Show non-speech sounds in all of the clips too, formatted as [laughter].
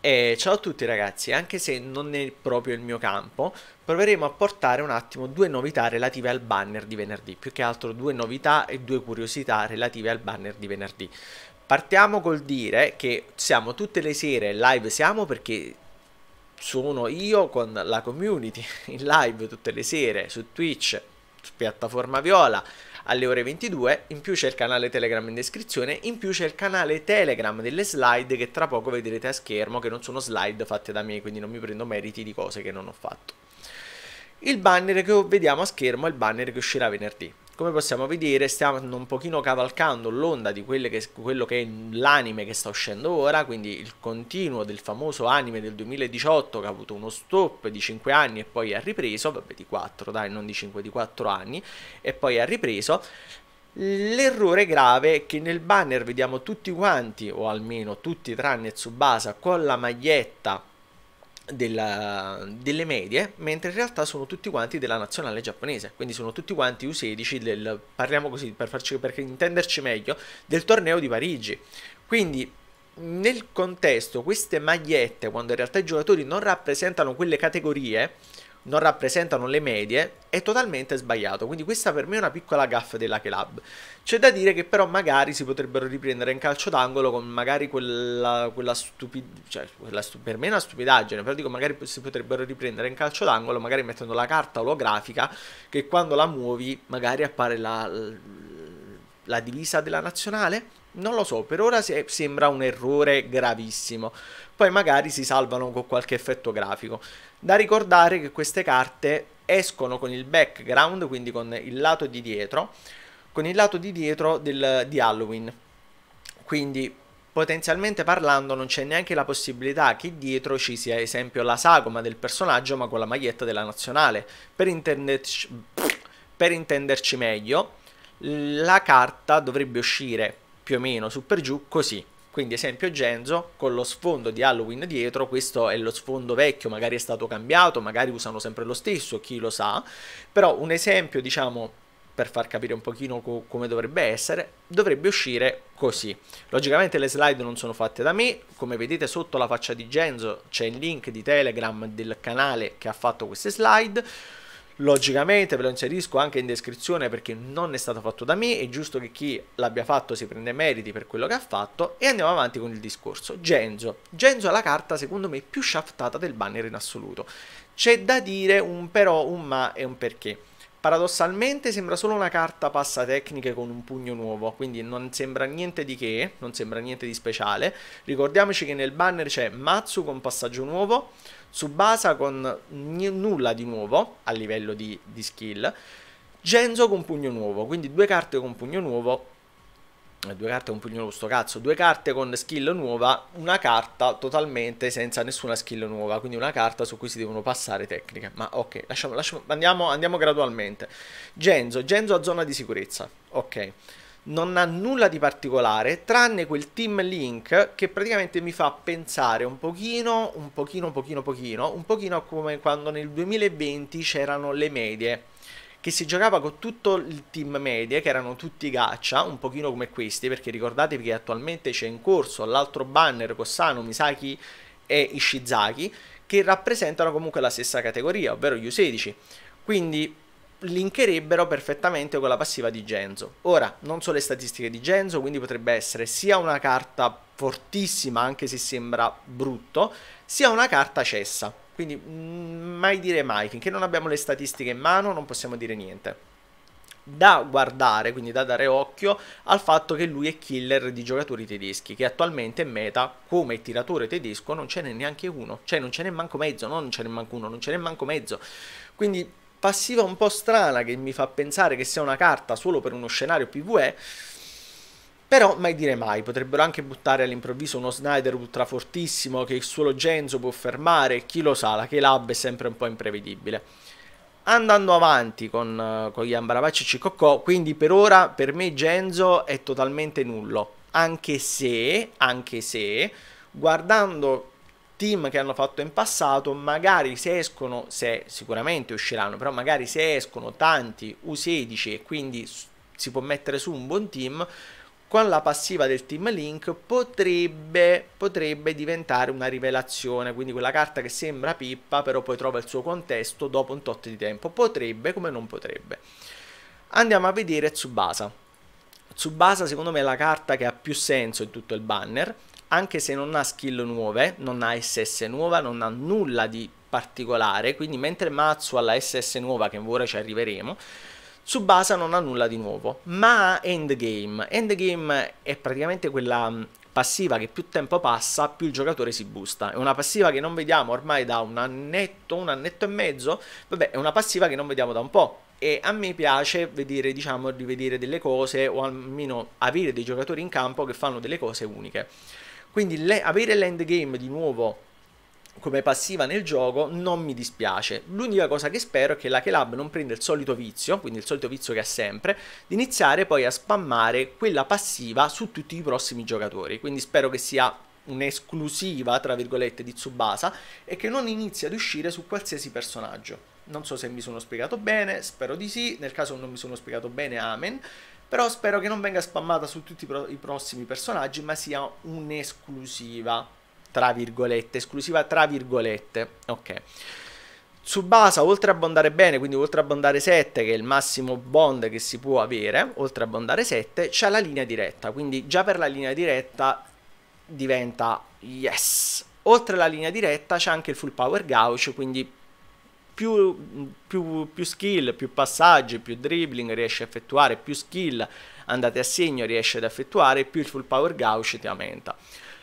E ciao a tutti ragazzi, anche se non è proprio il mio campo, proveremo a portare un attimo due novità relative al banner di venerdì, più che altro due novità e due curiosità relative al banner di venerdì. Partiamo col dire che siamo tutte le sere live siamo perché sono io con la community in live tutte le sere su Twitch piattaforma viola alle ore 22, in più c'è il canale Telegram in descrizione, in più c'è il canale Telegram delle slide che tra poco vedrete a schermo, che non sono slide fatte da me, quindi non mi prendo meriti di cose che non ho fatto. Il banner che vediamo a schermo è il banner che uscirà venerdì come possiamo vedere stiamo un pochino cavalcando l'onda di quelle che, quello che è l'anime che sta uscendo ora, quindi il continuo del famoso anime del 2018 che ha avuto uno stop di 5 anni e poi ha ripreso, vabbè di 4 dai, non di 5, di 4 anni, e poi ha ripreso. L'errore grave è che nel banner vediamo tutti quanti, o almeno tutti tranne Tsubasa, con la maglietta della, delle medie, mentre in realtà sono tutti quanti della nazionale giapponese, quindi sono tutti quanti U16 del, parliamo così per, farci, per intenderci meglio, del torneo di Parigi. Quindi nel contesto queste magliette, quando in realtà i giocatori non rappresentano quelle categorie, non rappresentano le medie è totalmente sbagliato. Quindi questa per me è una piccola gaffa della Club. C'è da dire che però magari si potrebbero riprendere in calcio d'angolo con magari quella, quella stupidaggine, cioè quella stu- per me è una stupidaggine, però dico magari si potrebbero riprendere in calcio d'angolo magari mettendo la carta olografica che quando la muovi magari appare la, la divisa della nazionale non lo so, per ora se- sembra un errore gravissimo. Poi magari si salvano con qualche effetto grafico. Da ricordare che queste carte escono con il background, quindi con il lato di dietro, con il lato di dietro del, di Halloween. Quindi potenzialmente parlando non c'è neanche la possibilità che dietro ci sia ad esempio la sagoma del personaggio ma con la maglietta della nazionale. Per intenderci, per intenderci meglio, la carta dovrebbe uscire più o meno su per giù così. Quindi esempio Genzo con lo sfondo di Halloween dietro, questo è lo sfondo vecchio, magari è stato cambiato, magari usano sempre lo stesso, chi lo sa, però un esempio diciamo per far capire un pochino co come dovrebbe essere, dovrebbe uscire così. Logicamente le slide non sono fatte da me, come vedete sotto la faccia di Genzo c'è il link di Telegram del canale che ha fatto queste slide, Logicamente ve lo inserisco anche in descrizione perché non è stato fatto da me, è giusto che chi l'abbia fatto si prenda meriti per quello che ha fatto e andiamo avanti con il discorso. Genzo. Genzo è la carta secondo me più shaftata del banner in assoluto. C'è da dire un però, un ma e un perché. Paradossalmente sembra solo una carta passatecniche con un pugno nuovo, quindi non sembra niente di che, non sembra niente di speciale. Ricordiamoci che nel banner c'è Matsu con passaggio nuovo, Subasa con n- nulla di nuovo a livello di, di skill, Genzo con pugno nuovo, quindi due carte con pugno nuovo eh, due carte con pugno nuovo sto cazzo due carte con skill nuova una carta totalmente senza nessuna skill nuova quindi una carta su cui si devono passare tecniche ma ok lasciamo, lasciamo, andiamo, andiamo gradualmente Genzo Genzo a zona di sicurezza ok non ha nulla di particolare tranne quel team link che praticamente mi fa pensare un pochino, un pochino, pochino, pochino, un pochino come quando nel 2020 c'erano le medie che si giocava con tutto il team media che erano tutti gaccia, un pochino come questi perché ricordatevi che attualmente c'è in corso l'altro banner Cossano, Misaki e Ishizaki che rappresentano comunque la stessa categoria, ovvero gli U16. Quindi linkerebbero perfettamente con la passiva di Genzo. Ora, non so le statistiche di Genzo, quindi potrebbe essere sia una carta fortissima, anche se sembra brutto, sia una carta cessa. Quindi mm, mai dire mai, finché non abbiamo le statistiche in mano non possiamo dire niente. Da guardare, quindi da dare occhio al fatto che lui è killer di giocatori tedeschi, che attualmente in meta come tiratore tedesco non ce n'è neanche uno, cioè non ce n'è manco mezzo, non ce n'è manco uno, non ce n'è manco mezzo. Quindi passiva un po' strana che mi fa pensare che sia una carta solo per uno scenario PvE. Però mai dire mai, potrebbero anche buttare all'improvviso uno Snyder ultra fortissimo che il solo Genzo può fermare, chi lo sa, la K-Lab è sempre un po' imprevedibile. Andando avanti con, eh, con gli Ambaravac e Ciccocò, quindi per ora per me Genzo è totalmente nullo, anche se, anche se, guardando team che hanno fatto in passato, magari se escono, se sicuramente usciranno, però magari se escono tanti U16 e quindi si può mettere su un buon team, con la passiva del Team Link potrebbe, potrebbe, diventare una rivelazione, quindi quella carta che sembra pippa però poi trova il suo contesto dopo un tot di tempo, potrebbe come non potrebbe. Andiamo a vedere Tsubasa. Tsubasa secondo me è la carta che ha più senso in tutto il banner, anche se non ha skill nuove, non ha SS nuova, non ha nulla di particolare, quindi mentre Matsu ha la SS nuova che ora ci arriveremo, Tsubasa non ha nulla di nuovo, ma ha Endgame. Endgame è praticamente quella mm, passiva che più tempo passa, più il giocatore si busta. È una passiva che non vediamo ormai da un annetto, un annetto e mezzo, vabbè, è una passiva che non vediamo da un po'. E a me piace vedere, diciamo, rivedere delle cose o almeno avere dei giocatori in campo che fanno delle cose uniche. Quindi le, avere l'endgame di nuovo come passiva nel gioco non mi dispiace. L'unica cosa che spero è che la Kelab non prenda il solito vizio, quindi il solito vizio che ha sempre, di iniziare poi a spammare quella passiva su tutti i prossimi giocatori. Quindi spero che sia un'esclusiva, tra virgolette, di Tsubasa e che non inizi ad uscire su qualsiasi personaggio. Non so se mi sono spiegato bene, spero di sì, nel caso non mi sono spiegato bene, amen. Però spero che non venga spammata su tutti i, pro i prossimi personaggi, ma sia un'esclusiva, tra virgolette, esclusiva tra virgolette, ok. Tsubasa, oltre a bondare bene, quindi oltre a bondare 7, che è il massimo bond che si può avere, oltre a bondare 7, c'è la linea diretta, quindi già per la linea diretta diventa yes. Oltre alla linea diretta c'è anche il full power gauge, quindi più, più, più, skill, più passaggi, più dribbling riesce a effettuare, più skill andate a segno riesce ad effettuare, più il full power gauche ti aumenta.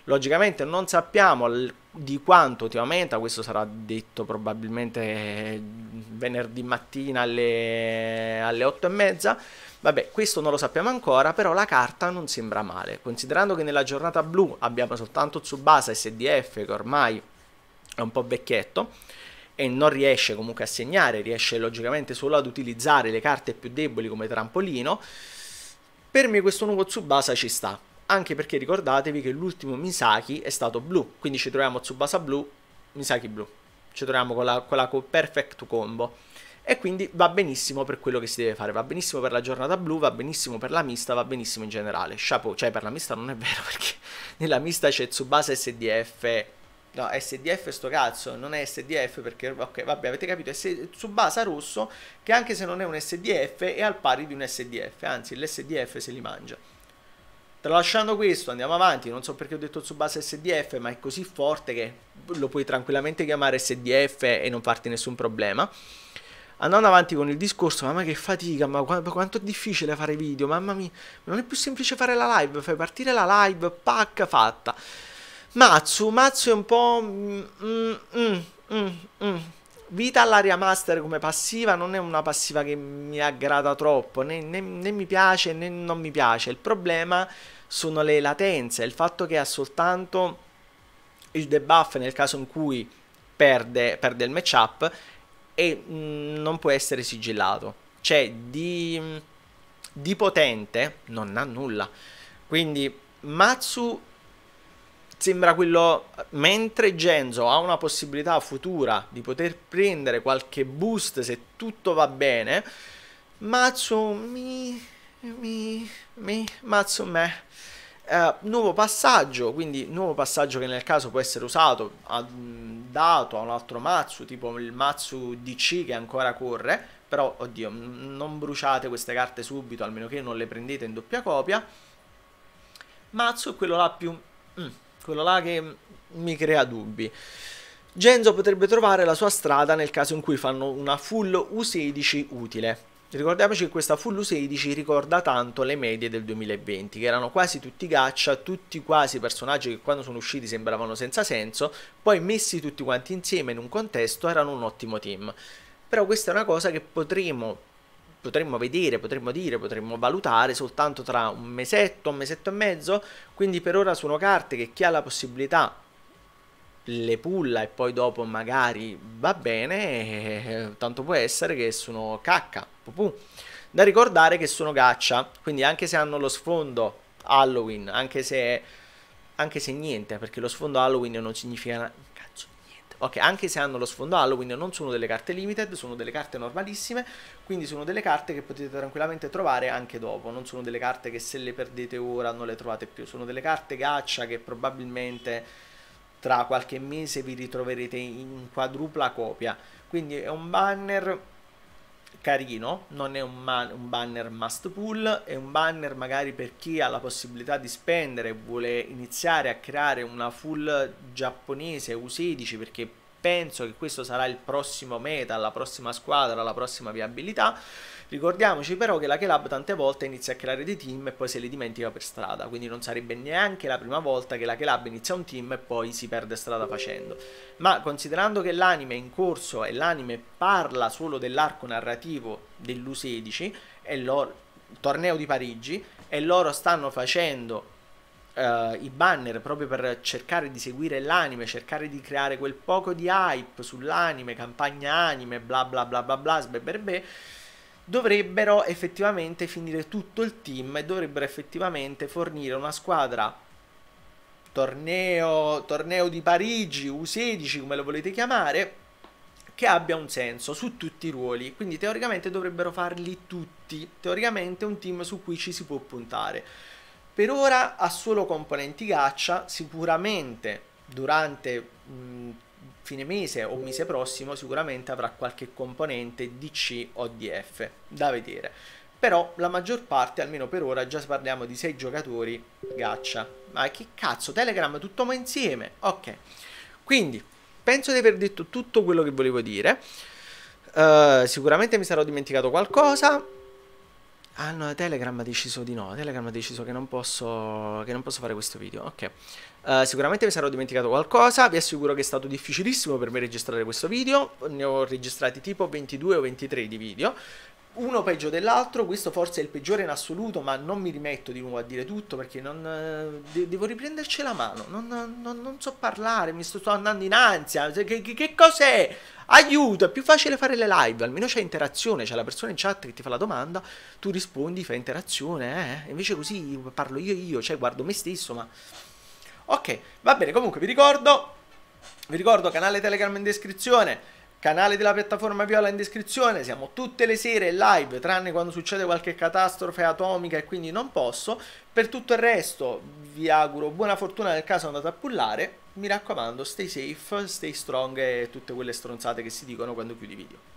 Logicamente non sappiamo di quanto ti aumenta, questo sarà detto probabilmente eh, venerdì mattina alle, alle 8 e mezza. Vabbè, questo non lo sappiamo ancora, però la carta non sembra male. Considerando che nella giornata blu abbiamo soltanto Tsubasa SDF che ormai è un po' vecchietto, e non riesce comunque a segnare, riesce logicamente solo ad utilizzare le carte più deboli come trampolino, per me questo nuovo Tsubasa ci sta. Anche perché ricordatevi che l'ultimo Misaki è stato blu, quindi ci troviamo Tsubasa blu, Misaki blu. Ci troviamo con la, con la perfect combo. E quindi va benissimo per quello che si deve fare, va benissimo per la giornata blu, va benissimo per la mista, va benissimo in generale. Chapeau, cioè per la mista non è vero [laughs] perché nella mista c'è Tsubasa SDF No, SDF sto cazzo, non è SDF perché, ok, vabbè, avete capito, è Tsubasa rosso che anche se non è un SDF è al pari di un SDF, anzi l'SDF se li mangia. Tralasciando questo, andiamo avanti, non so perché ho detto Tsubasa SDF, ma è così forte che lo puoi tranquillamente chiamare SDF e non farti nessun problema. Andando avanti con il discorso, mamma che fatica, ma quanto è difficile fare video, mamma mia, non è più semplice fare la live, fai partire la live, pacca fatta. Matsu, Matsu è un po'... Mm mm, mm, mm, mm, Vita all'aria master come passiva non è una passiva che mi aggrada troppo, né, né, né mi piace né non mi piace. Il problema sono le latenze, il fatto che ha soltanto il debuff nel caso in cui perde, perde il matchup e mh, mm, non può essere sigillato. Cioè, di, di potente non ha nulla. Quindi Matsu sembra quello mentre Genzo ha una possibilità futura di poter prendere qualche boost se tutto va bene Mazzo mi mi mi Mazzo me Uh, nuovo passaggio, quindi nuovo passaggio che nel caso può essere usato, ad, dato a un altro mazzo, tipo il mazzo DC che ancora corre, però oddio, non bruciate queste carte subito, almeno che non le prendete in doppia copia. Mazzo è quello là più... Mm quello là che mi crea dubbi. Genzo potrebbe trovare la sua strada nel caso in cui fanno una full U16 utile. Ricordiamoci che questa full U16 ricorda tanto le medie del 2020, che erano quasi tutti gaccia, tutti quasi personaggi che quando sono usciti sembravano senza senso, poi messi tutti quanti insieme in un contesto erano un ottimo team. Però questa è una cosa che potremo potremmo vedere, potremmo dire, potremmo valutare soltanto tra un mesetto, un mesetto e mezzo, quindi per ora sono carte che chi ha la possibilità le pulla e poi dopo magari va bene, eh, tanto può essere che sono cacca, pupù. Da ricordare che sono caccia, quindi anche se hanno lo sfondo Halloween, anche se, anche se niente, perché lo sfondo Halloween non significa ok? Anche se hanno lo sfondo Halloween non sono delle carte limited, sono delle carte normalissime, quindi sono delle carte che potete tranquillamente trovare anche dopo, non sono delle carte che se le perdete ora non le trovate più, sono delle carte gaccia che probabilmente tra qualche mese vi ritroverete in quadrupla copia. Quindi è un banner carino, non è un, man- un, banner must pull, è un banner magari per chi ha la possibilità di spendere e vuole iniziare a creare una full giapponese U16 perché penso che questo sarà il prossimo meta, la prossima squadra, la prossima viabilità. Ricordiamoci però che la Kelab tante volte inizia a creare dei team e poi se li dimentica per strada, quindi non sarebbe neanche la prima volta che la Kelab inizia un team e poi si perde strada facendo. Ma considerando che l'anime è in corso e l'anime parla solo dell'arco narrativo dell'U16 e il torneo di Parigi e loro stanno facendo Uh, i banner proprio per cercare di seguire l'anime, cercare di creare quel poco di hype sull'anime, campagna anime, bla bla bla bla bla, sbeberbe, dovrebbero effettivamente finire tutto il team e dovrebbero effettivamente fornire una squadra torneo, torneo di Parigi, U16, come lo volete chiamare, che abbia un senso su tutti i ruoli. Quindi teoricamente dovrebbero farli tutti, teoricamente un team su cui ci si può puntare. Per ora ha solo componenti gaccia, sicuramente durante mh, fine mese o mese prossimo sicuramente avrà qualche componente DC o DF da vedere. Però la maggior parte, almeno per ora, già parliamo di 6 giocatori gaccia. Ma che cazzo, Telegram tutto ma insieme? Ok. Quindi, penso di aver detto tutto quello che volevo dire. Uh, sicuramente mi sarò dimenticato qualcosa. Ah no, Telegram ha deciso di no, Telegram ha deciso che non posso, che non posso fare questo video, ok. Uh, sicuramente mi sarò dimenticato qualcosa, vi assicuro che è stato difficilissimo per me registrare questo video, ne ho registrati tipo 22 o 23 di video, uno peggio dell'altro, questo forse è il peggiore in assoluto, ma non mi rimetto di nuovo a dire tutto perché non, eh, devo riprenderci la mano, non, non, non, so parlare, mi sto, sto andando in ansia, che, che, che, cos'è? Aiuto, è più facile fare le live, almeno c'è interazione, c'è la persona in chat che ti fa la domanda, tu rispondi, fai interazione, eh? eh. invece così parlo io io, cioè guardo me stesso, ma... Ok, va bene, comunque vi ricordo, vi ricordo canale Telegram in descrizione, Canale della piattaforma Viola in descrizione, siamo tutte le sere live, tranne quando succede qualche catastrofe atomica e quindi non posso. Per tutto il resto vi auguro buona fortuna nel caso andate a pullare. Mi raccomando, stay safe, stay strong e tutte quelle stronzate che si dicono quando chiudi video.